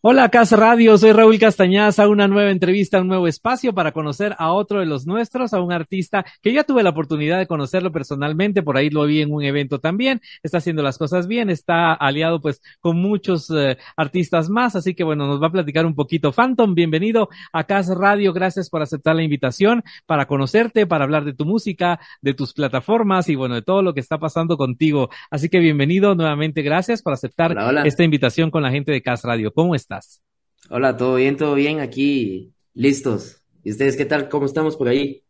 Hola Cas Radio, soy Raúl Castañaz, a una nueva entrevista, un nuevo espacio para conocer a otro de los nuestros, a un artista que ya tuve la oportunidad de conocerlo personalmente, por ahí lo vi en un evento también, está haciendo las cosas bien, está aliado pues con muchos eh, artistas más, así que bueno, nos va a platicar un poquito. Phantom, bienvenido a Cas Radio, gracias por aceptar la invitación para conocerte, para hablar de tu música, de tus plataformas y bueno, de todo lo que está pasando contigo. Así que bienvenido nuevamente, gracias por aceptar esta invitación con la gente de Cas Radio. ¿Cómo estás? Hola, todo bien, todo bien, aquí listos. ¿Y ustedes qué tal? ¿Cómo estamos por ahí?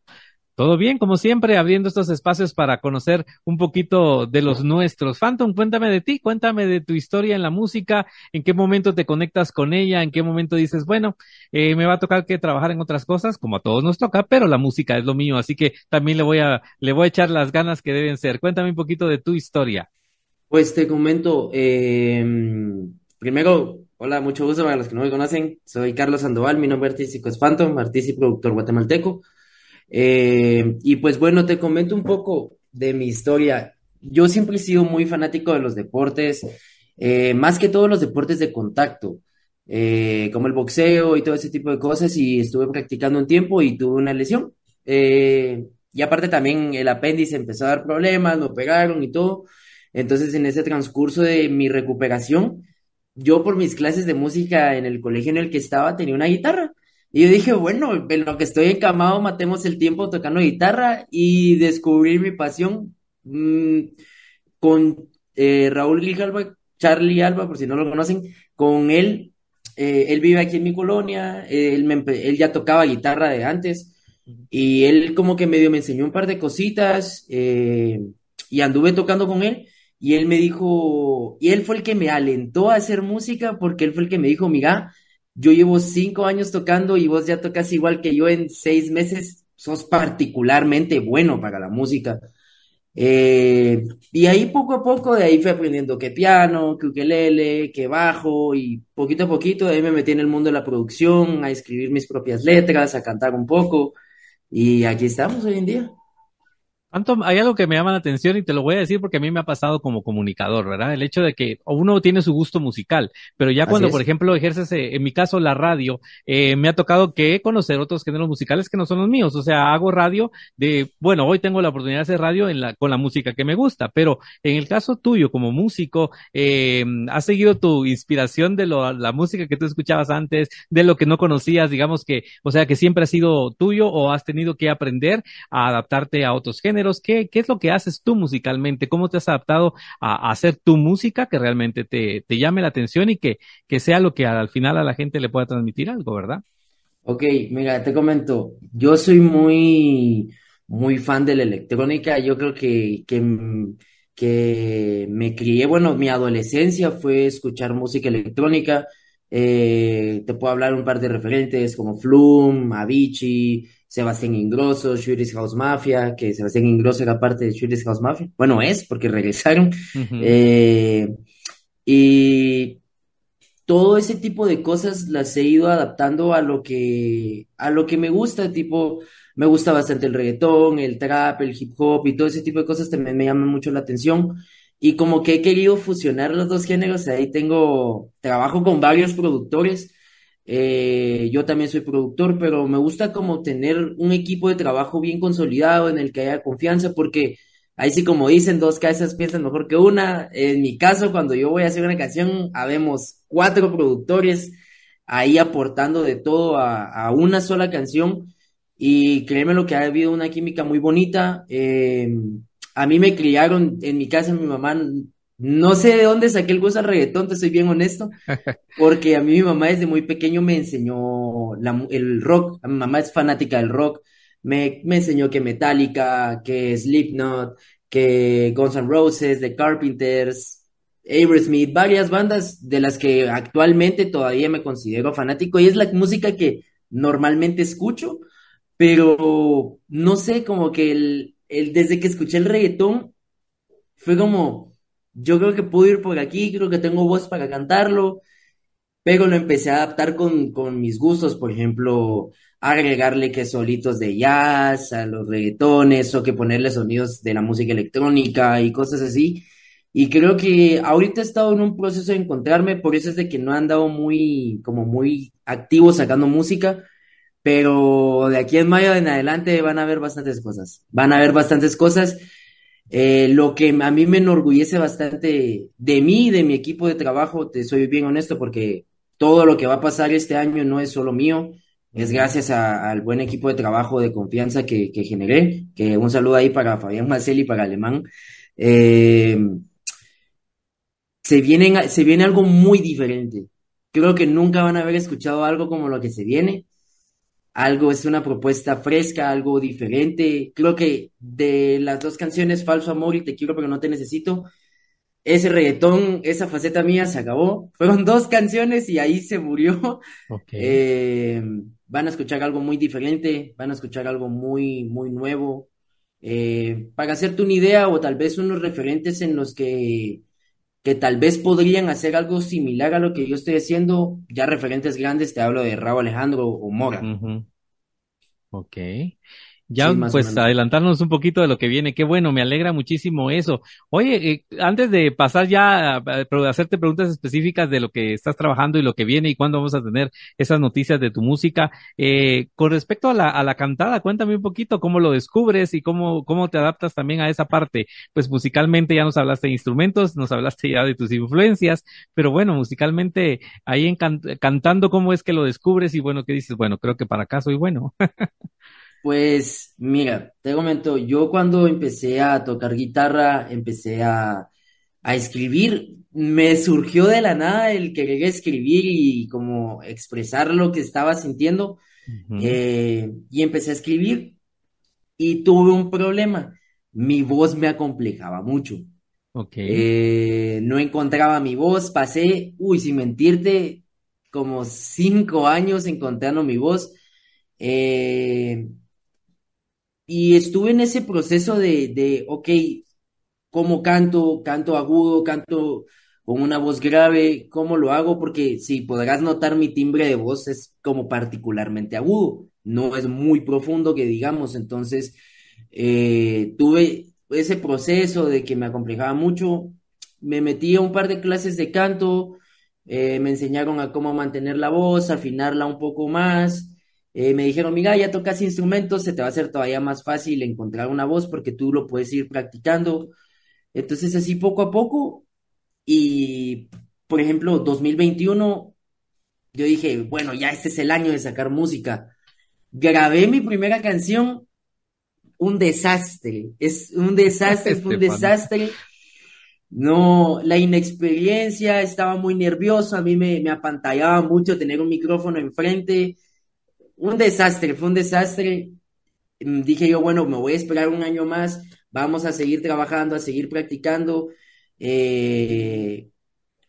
Todo bien, como siempre, abriendo estos espacios para conocer un poquito de los nuestros. Phantom, cuéntame de ti, cuéntame de tu historia en la música, en qué momento te conectas con ella, en qué momento dices, bueno, eh, me va a tocar que trabajar en otras cosas, como a todos nos toca, pero la música es lo mío, así que también le voy a, le voy a echar las ganas que deben ser. Cuéntame un poquito de tu historia. Pues te comento, eh, primero Hola, mucho gusto para los que no me conocen. Soy Carlos Sandoval, mi nombre artístico es Phantom, artista y productor guatemalteco. Eh, y pues bueno, te comento un poco de mi historia. Yo siempre he sido muy fanático de los deportes, eh, más que todos los deportes de contacto, eh, como el boxeo y todo ese tipo de cosas, y estuve practicando un tiempo y tuve una lesión. y aparte también el apéndice empezó a dar problemas, lo pegaron y todo. Entonces en ese transcurso de mi recuperación, yo por mis clases de música en el colegio en el que estaba tenía una guitarra. Y yo dije, bueno, en lo que estoy encamado, matemos el tiempo tocando guitarra y descubrir mi pasión mm, con eh, Raúl Grijalba, Charlie Alba, por si no lo conocen, con él. Eh, él vive aquí en mi colonia, eh, él, ya tocaba guitarra de antes y él como que medio me enseñó un par de cositas y anduve tocando con él y él me dijo, y él fue el que me alentó a hacer música porque él fue el que me dijo, mira, yo llevo cinco años tocando y vos ya tocas igual que yo en seis meses, sos particularmente bueno para la música. Eh, y ahí poco a poco, de ahí fue aprendiendo que piano, que ukelele, que bajo, y poquito a poquito de ahí me metí en el mundo de la producción, a escribir mis propias letras, a cantar un poco, y aquí estamos hoy en día hay algo que me llama la atención y te lo voy a decir porque a mí me ha pasado como comunicador, ¿verdad? El hecho de que uno tiene su gusto musical, pero ya cuando, por ejemplo, ejerces, eh, en mi caso, la radio, eh, me ha tocado que conocer otros géneros musicales que no son los míos. O sea, hago radio de, bueno, hoy tengo la oportunidad de hacer radio en la, con la música que me gusta, pero en el caso tuyo, como músico, em, ¿has seguido tu inspiración de la música que tú escuchabas antes, de lo que no conocías, digamos que, o sea, que siempre ha sido tuyo o has tenido que aprender a adaptarte a otros géneros? ¿qué, es lo que haces tú musicalmente? ¿Cómo te has adaptado a, hacer tu música que realmente te, llame la atención y que, sea lo que al final a la gente le pueda transmitir algo, ¿verdad? Ok, mira, te comento, yo soy muy, muy fan de la electrónica, yo creo que, que me crié, bueno, mi adolescencia fue escuchar música electrónica. Eh, te puedo hablar un par de referentes como Flum, Avicii, Sebastián Ingrosso, Swedish House Mafia, que Sebastián Ingrosso era parte de Swedish House Mafia. Bueno, es porque regresaron. Eh, y todo ese tipo de cosas las he ido adaptando a lo que, a lo que me gusta, tipo, me gusta bastante el reggaetón, el trap, el hip hop y todo ese tipo de cosas también me llaman mucho la atención. Y como que he querido fusionar los dos géneros, ahí tengo trabajo con varios productores eh, yo también soy productor, pero me gusta como tener un equipo de trabajo bien consolidado en el que haya confianza, porque ahí sí como dicen, dos casas piensan mejor que una. En mi caso, cuando yo voy a hacer una canción, habemos cuatro productores ahí aportando de todo a, una sola canción. Y créeme lo que ha habido una química muy bonita. Eh, a mí me criaron en mi casa, mi mamá no sé de dónde saqué el gusto al reggaetón, te soy bien honesto, porque a mí mi mamá desde muy pequeño me enseñó el rock, mi mamá es fanática del rock, me, enseñó que Metallica, que Slipknot, que Guns N' Roses, The Carpenters, Smith, varias bandas de las que actualmente todavía me considero fanático y es la música que normalmente escucho, pero no sé, como que desde que escuché el reggaetón fue como yo creo que puedo ir por aquí, creo que tengo voz para cantarlo, pero lo empecé a adaptar con, con mis gustos, por ejemplo, agregarle que solitos de jazz a los reggaetones o que ponerle sonidos de la música electrónica y cosas así. Y creo que ahorita he estado en un proceso de encontrarme, por eso es de que no he andado muy, como muy activo sacando música, pero de aquí en mayo en adelante van a haber bastantes cosas, van a haber bastantes cosas eh, lo que a mí me enorgullece bastante de mí, y de mi equipo de trabajo, te soy bien honesto porque todo lo que va a pasar este año no es solo mío, es gracias al buen equipo de trabajo de confianza que, generé, que un saludo ahí para Fabián Marcel y para Alemán. Eh, se, vienen, se viene algo muy diferente. Creo que nunca van a haber escuchado algo como lo que se viene algo es una propuesta fresca, algo diferente. Creo que de las dos canciones, Falso Amor y Te Quiero pero no te necesito, ese reggaetón, esa faceta mía se acabó. Fueron dos canciones y ahí se murió. Eh, van a escuchar algo muy diferente, van a escuchar algo muy, muy nuevo. Eh, para hacerte una idea o tal vez unos referentes en los que que tal vez podrían hacer algo similar a lo que yo estoy haciendo, ya referentes grandes, te hablo de Raúl Alejandro o Mora. Ok. Ya, pues adelantarnos un poquito de lo que viene. Qué bueno, me alegra muchísimo eso. Oye, eh, antes de pasar ya a, hacerte preguntas específicas de lo que estás trabajando y lo que viene y cuándo vamos a tener esas noticias de tu música, eh, con respecto a la, cantada, cuéntame un poquito cómo lo descubres y cómo, cómo te adaptas también a esa parte. Pues musicalmente ya nos hablaste de instrumentos, nos hablaste ya de tus influencias, pero bueno, musicalmente ahí cantando, ¿cómo es que lo descubres? Y bueno, ¿qué dices? Bueno, creo que para acá soy bueno. Pues mira, te comento, yo cuando empecé a tocar guitarra, empecé a, escribir, me surgió de la nada el querer escribir y como expresar lo que estaba sintiendo eh, y empecé a escribir y tuve un problema, mi voz me acomplejaba mucho. Okay. Eh, no encontraba mi voz, pasé, uy, sin mentirte, como cinco años encontrando mi voz. Eh, y estuve en ese proceso de, de ok, ¿cómo canto? ¿Canto agudo? ¿Canto con una voz grave? ¿Cómo lo hago? Porque si podrás notar mi timbre de voz es como particularmente agudo, no es muy profundo que digamos, entonces eh, tuve ese proceso de que me acomplejaba mucho, me metí a un par de clases de canto, eh, me enseñaron a cómo mantener la voz, afinarla un poco más, eh, me dijeron, mira, ya tocas instrumentos, se te va a hacer todavía más fácil encontrar una voz porque tú lo puedes ir practicando. Entonces, así poco a poco. Y, por ejemplo, 2021, yo dije, bueno, ya este es el año de sacar música. Grabé mi primera canción, un desastre. Es un desastre, es un desastre. No, la inexperiencia, estaba muy nervioso, a mí me, me apantallaba mucho tener un micrófono enfrente un desastre, fue un desastre. Mm, dije yo, bueno, me voy a esperar un año más, vamos a seguir trabajando, a seguir practicando. Eh,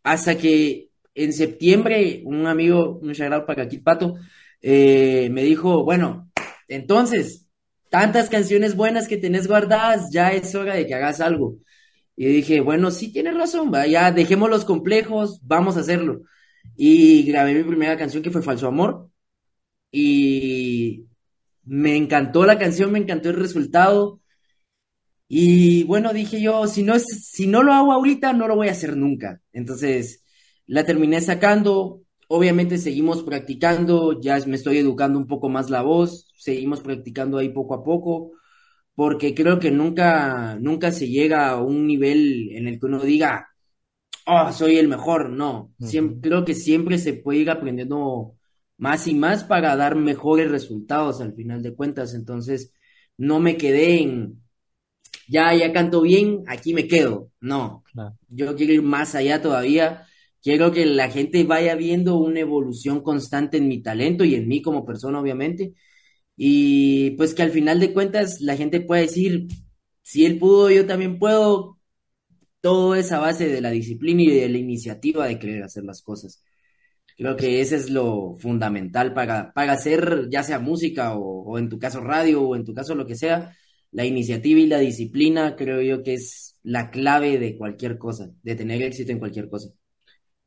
hasta que en septiembre un amigo, un chagrón para aquí, Pato, eh, me dijo, bueno, entonces, tantas canciones buenas que tenés guardadas, ya es hora de que hagas algo. Y dije, bueno, sí tienes razón, vaya ya dejemos los complejos, vamos a hacerlo. Y grabé mi primera canción que fue Falso Amor y me encantó la canción, me encantó el resultado. Y bueno, dije yo, si no, es, si no lo hago ahorita, no lo voy a hacer nunca. Entonces, la terminé sacando. Obviamente seguimos practicando, ya me estoy educando un poco más la voz, seguimos practicando ahí poco a poco, porque creo que nunca, nunca se llega a un nivel en el que uno diga, oh, soy el mejor. No, creo que siempre se puede ir aprendiendo más y más para dar mejores resultados al final de cuentas. Entonces, no me quedé en, ya, ya canto bien, aquí me quedo. No, yo quiero ir más allá todavía. Quiero que la gente vaya viendo una evolución constante en mi talento y en mí como persona, obviamente. Y pues que al final de cuentas la gente pueda decir, si él pudo, yo también puedo. Todo es a base de la disciplina y de la iniciativa de querer hacer las cosas. Creo que ese es lo fundamental para, para hacer, ya sea música o, o, en tu caso radio o en tu caso lo que sea, la iniciativa y la disciplina creo yo que es la clave de cualquier cosa, de tener éxito en cualquier cosa.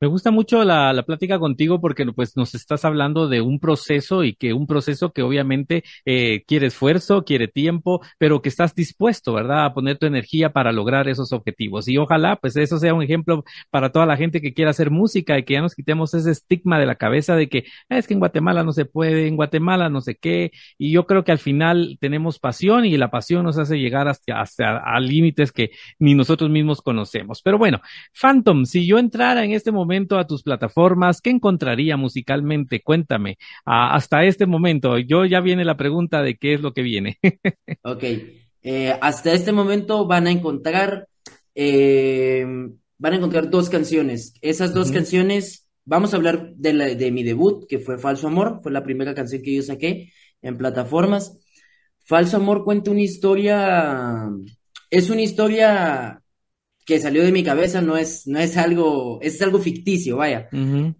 Me gusta mucho la, plática contigo porque pues, nos estás hablando de un proceso y que un proceso que obviamente eh, quiere esfuerzo, quiere tiempo, pero que estás dispuesto, ¿verdad?, a poner tu energía para lograr esos objetivos. Y ojalá, pues eso sea un ejemplo para toda la gente que quiera hacer música y que ya nos quitemos ese estigma de la cabeza de que ah, es que en Guatemala no se puede, en Guatemala no sé qué. Y yo creo que al final tenemos pasión y la pasión nos hace llegar hasta, a límites que ni nosotros mismos conocemos. Pero bueno, Phantom, si yo entrara en este momento, a tus plataformas, ¿qué encontraría musicalmente? Cuéntame, hasta este momento, yo ya viene la pregunta de qué es lo que viene. ok, eh, hasta este momento van a encontrar, eh, van a encontrar dos canciones. Esas dos canciones, vamos a hablar de, la, de mi debut, que fue Falso Amor, fue la primera canción que yo saqué en plataformas. Falso Amor cuenta una historia, es una historia que salió de mi cabeza no es, no es algo, es algo ficticio, vaya,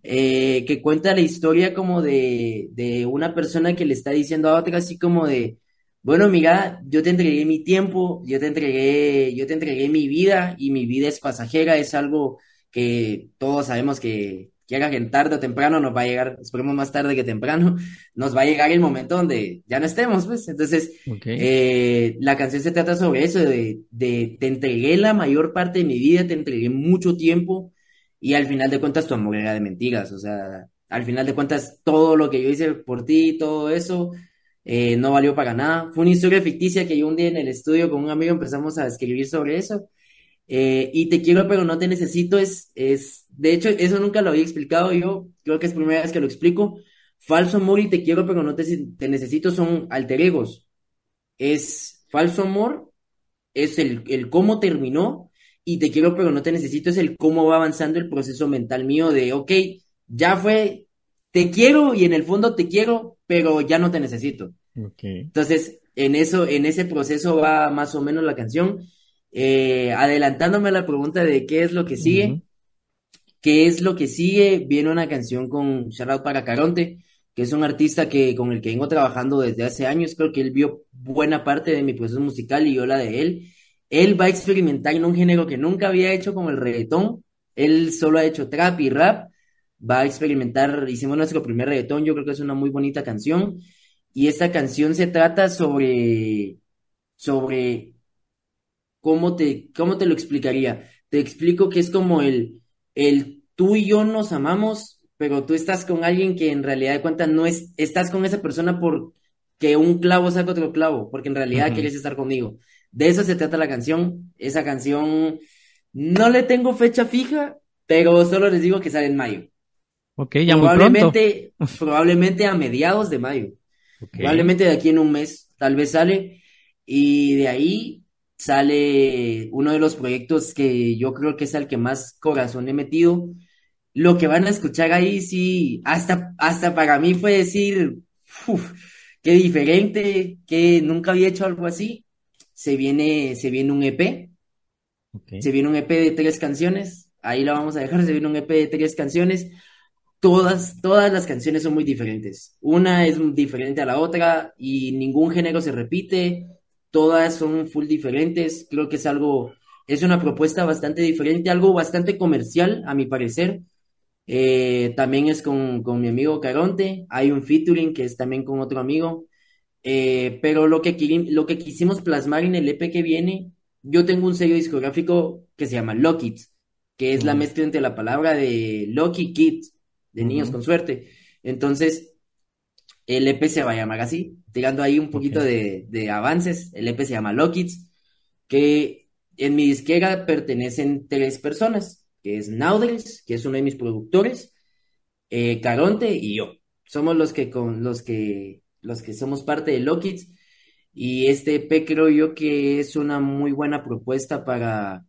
eh, que cuenta la historia como de, de, una persona que le está diciendo a otra así como de, bueno, mira, yo te entregué mi tiempo, yo te entregué, yo te entregué mi vida y mi vida es pasajera, es algo que todos sabemos que, quiera que tarde o temprano nos va a llegar, esperemos más tarde que temprano, nos va a llegar el momento donde ya no estemos, pues. Entonces, eh, la canción se trata sobre eso, de, de, te entregué la mayor parte de mi vida, te entregué mucho tiempo y al final de cuentas tu amor era de mentiras, o sea, al final de cuentas todo lo que yo hice por ti, todo eso, eh, no valió para nada. Fue una historia ficticia que yo un día en el estudio con un amigo empezamos a escribir sobre eso eh, y te quiero, pero no te necesito. Es, es, de hecho, eso nunca lo había explicado yo. Creo que es primera vez que lo explico. Falso amor y te quiero, pero no te, te necesito son alter egos. Es falso amor, es el, el cómo terminó. Y te quiero, pero no te necesito es el cómo va avanzando el proceso mental mío de, ok, ya fue, te quiero y en el fondo te quiero, pero ya no te necesito. Entonces, en eso, en ese proceso va más o menos la canción. Eh, adelantándome a la pregunta de qué es lo que sigue. ¿Qué es lo que sigue? Viene una canción con Charlotte para que es un artista que, con el que vengo trabajando desde hace años. Creo que él vio buena parte de mi proceso musical y yo la de él. Él va a experimentar en un género que nunca había hecho como el reggaetón. Él solo ha hecho trap y rap. Va a experimentar, hicimos nuestro primer reggaetón, yo creo que es una muy bonita canción. Y esta canción se trata sobre, sobre ¿cómo te, cómo te lo explicaría? Te explico que es como el, el tú y yo nos amamos, pero tú estás con alguien que en realidad de cuentas no es, estás con esa persona porque un clavo saca otro clavo, porque en realidad quieres estar conmigo. De eso se trata la canción. Esa canción no le tengo fecha fija, pero solo les digo que sale en mayo. Ok, ya probablemente, muy pronto. Probablemente a mediados de mayo. Probablemente de aquí en un mes, tal vez sale. Y de ahí sale uno de los proyectos que yo creo que es el que más corazón he metido. Lo que van a escuchar ahí, sí, hasta, hasta para mí fue decir, uff, qué diferente, que nunca había hecho algo así. Se viene, se viene un EP, se viene un EP de tres canciones, ahí la vamos a dejar, se viene un EP de tres canciones. Todas, todas las canciones son muy diferentes. Una es diferente a la otra y ningún género se repite todas son full diferentes, creo que es algo, es una propuesta bastante diferente, algo bastante comercial a mi parecer. Eh, también es con, mi amigo Caronte, hay un featuring que es también con otro amigo, eh, pero lo que, lo que quisimos plasmar en el EP que viene, yo tengo un sello discográfico que se llama It. que es la mezcla entre la palabra de Loki Kids, de niños con suerte. Entonces, el EP se va a llamar así, tirando ahí un poquito de, avances. El EP se llama Lockits, que en mi disquera pertenecen tres personas, que es Naudels, que es uno de mis productores, eh, Caronte y yo. Somos los que, con, los que, los que somos parte de Lockits. Y este EP creo yo que es una muy buena propuesta para,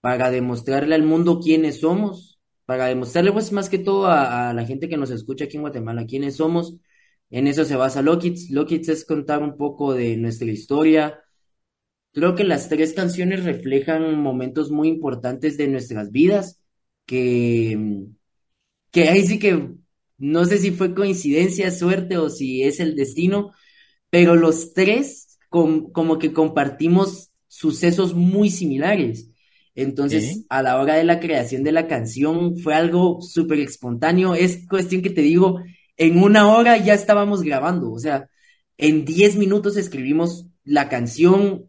para demostrarle al mundo quiénes somos, para demostrarle pues, más que todo a, la gente que nos escucha aquí en Guatemala quiénes somos en eso se basa Lokits, Lokits es contar un poco de nuestra historia. Creo que las tres canciones reflejan momentos muy importantes de nuestras vidas, que, que ahí sí que no sé si fue coincidencia, suerte o si es el destino, pero los tres como que compartimos sucesos muy similares. Entonces, a la hora de la creación de la canción fue algo súper espontáneo. Es cuestión que te digo, en una hora ya estábamos grabando, o sea, en 10 minutos escribimos la canción,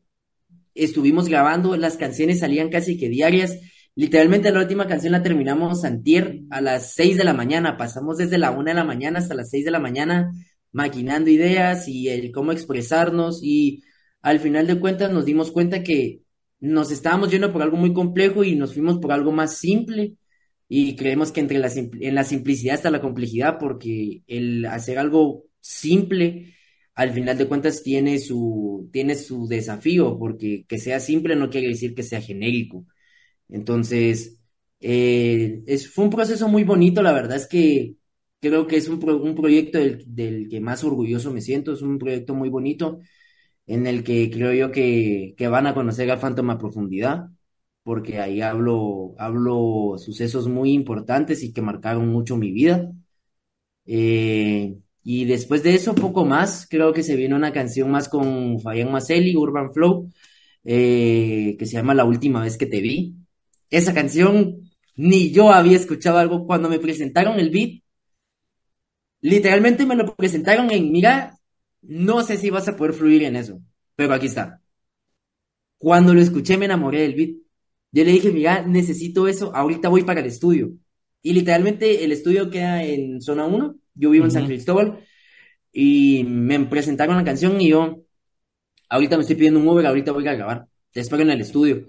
estuvimos grabando, las canciones salían casi que diarias. Literalmente la última canción la terminamos antier a las 6 de la mañana, pasamos desde la 1 de la mañana hasta las 6 de la mañana maquinando ideas y el cómo expresarnos y al final de cuentas nos dimos cuenta que nos estábamos yendo por algo muy complejo y nos fuimos por algo más simple y creemos que entre la, en la simplicidad está la complejidad, porque el hacer algo simple, al final de cuentas, tiene su, tiene su desafío, porque que sea simple no quiere decir que sea genérico. Entonces, eh, es, fue un proceso muy bonito, la verdad es que creo que es un, proyecto del, que más orgulloso me siento, es un proyecto muy bonito en el que creo yo que, van a conocer al Fantoma a profundidad porque ahí hablo, hablo sucesos muy importantes y que marcaron mucho mi vida. Eh, y después de eso, poco más, creo que se viene una canción más con Fabián Macelli, Urban Flow, eh, que se llama La Última Vez que Te Vi. Esa canción, ni yo había escuchado algo cuando me presentaron el beat. Literalmente me lo presentaron en, mira, no sé si vas a poder fluir en eso, pero aquí está. Cuando lo escuché me enamoré del beat. Yo le dije, mira, necesito eso, ahorita voy para el estudio. Y literalmente el estudio queda en zona 1, yo vivo en San Cristóbal, y me presentaron la canción y yo, ahorita me estoy pidiendo un Uber, ahorita voy a grabar, te espero en el estudio.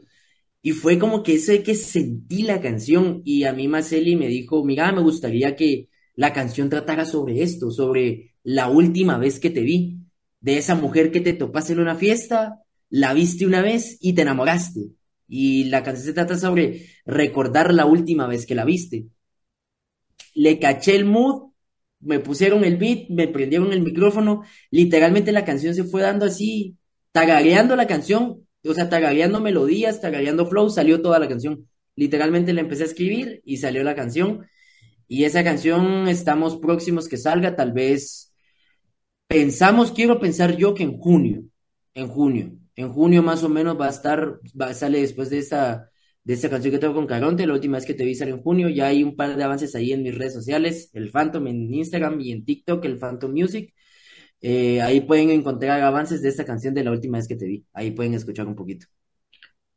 Y fue como que eso que sentí la canción y a mí Maceli me dijo, mira, me gustaría que la canción tratara sobre esto, sobre la última vez que te vi, de esa mujer que te topaste en una fiesta, la viste una vez y te enamoraste y la canción se trata sobre recordar la última vez que la viste. Le caché el mood, me pusieron el beat, me prendieron el micrófono. Literalmente la canción se fue dando así, tagareando la canción, o sea, tagareando melodías, tagareando flow, salió toda la canción. Literalmente la empecé a escribir y salió la canción. Y esa canción estamos próximos que salga, tal vez pensamos, quiero pensar yo que en junio, en junio en junio más o menos va a estar, va, a sale después de esa, de esa canción que tengo con Caronte, la última vez que te vi sale en junio, ya hay un par de avances ahí en mis redes sociales, el Phantom en Instagram y en TikTok, el Phantom Music. Eh, ahí pueden encontrar avances de esta canción de la última vez que te vi. Ahí pueden escuchar un poquito.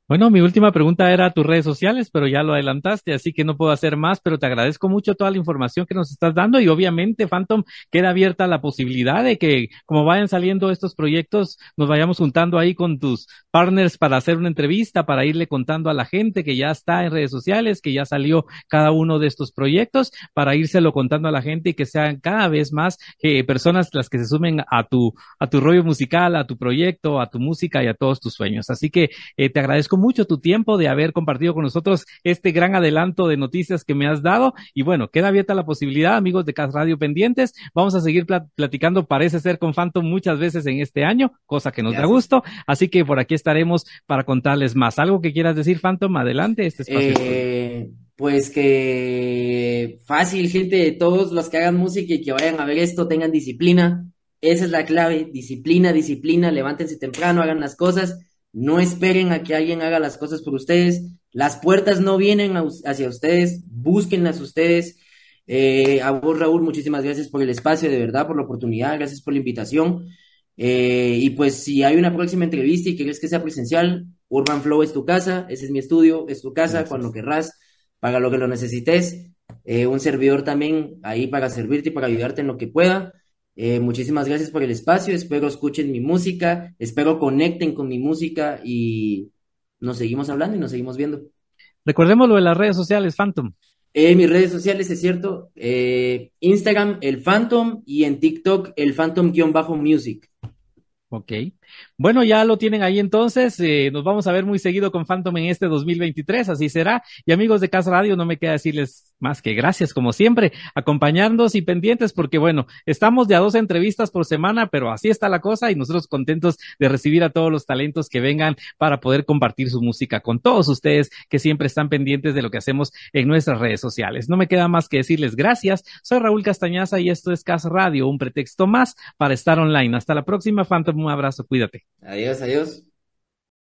Bueno, mi última pregunta era tus redes sociales, pero ya lo adelantaste, así que no puedo hacer más, pero te agradezco mucho toda la información que nos estás dando y obviamente, Phantom, queda abierta la posibilidad de que como vayan saliendo estos proyectos, nos vayamos juntando ahí con tus partners para hacer una entrevista, para irle contando a la gente que ya está en redes sociales, que ya salió cada uno de estos proyectos, para írselo contando a la gente y que sean cada vez más eh, personas las que se sumen a tu, a tu rollo musical, a tu proyecto, a tu música y a todos tus sueños. Así que eh, te agradezco mucho tu tiempo de haber compartido con nosotros este gran adelanto de noticias que me has dado. Y bueno, queda abierta la posibilidad, amigos de Cas Radio Pendientes. Vamos a seguir platicando, parece ser con Phantom muchas veces en este año, cosa que nos da gusto. Así que por aquí estaremos para contarles más. ¿Algo que quieras decir, Phantom? Adelante, este espacio. Eh, pues que fácil, gente, todos los que hagan música y que vayan a ver esto tengan disciplina. Esa es la clave, disciplina, disciplina, levántense temprano, hagan las cosas no esperen a que alguien haga las cosas por ustedes. Las puertas no vienen hacia ustedes. Búsquenlas ustedes. Eh, a vos, Raúl, muchísimas gracias por el espacio, de verdad, por la oportunidad. Gracias por la invitación. Eh, y pues si hay una próxima entrevista y quieres que sea presencial, Urban Flow es tu casa, ese es mi estudio, es tu casa, cuando querrás, para lo que lo necesites. Eh, un servidor también ahí para servirte y para ayudarte en lo que pueda. Eh, muchísimas gracias por el espacio, espero escuchen mi música, espero conecten con mi música y nos seguimos hablando y nos seguimos viendo. Recordemos lo de las redes sociales, Phantom. Eh, mis redes sociales, es cierto, eh, Instagram, el Phantom, y en TikTok, el Phantom-music. Ok. Bueno, ya lo tienen ahí entonces. Eh, nos vamos a ver muy seguido con Phantom en este 2023, así será. Y amigos de Casa Radio, no me queda decirles más que gracias, como siempre, acompañándonos y pendientes, porque bueno, estamos de a dos entrevistas por semana, pero así está la cosa y nosotros contentos de recibir a todos los talentos que vengan para poder compartir su música con todos ustedes que siempre están pendientes de lo que hacemos en nuestras redes sociales. No me queda más que decirles gracias. Soy Raúl Castañaza y esto es Casa Radio, un pretexto más para estar online. Hasta la próxima, Phantom. Un abrazo, cuídate. Adiós, adiós.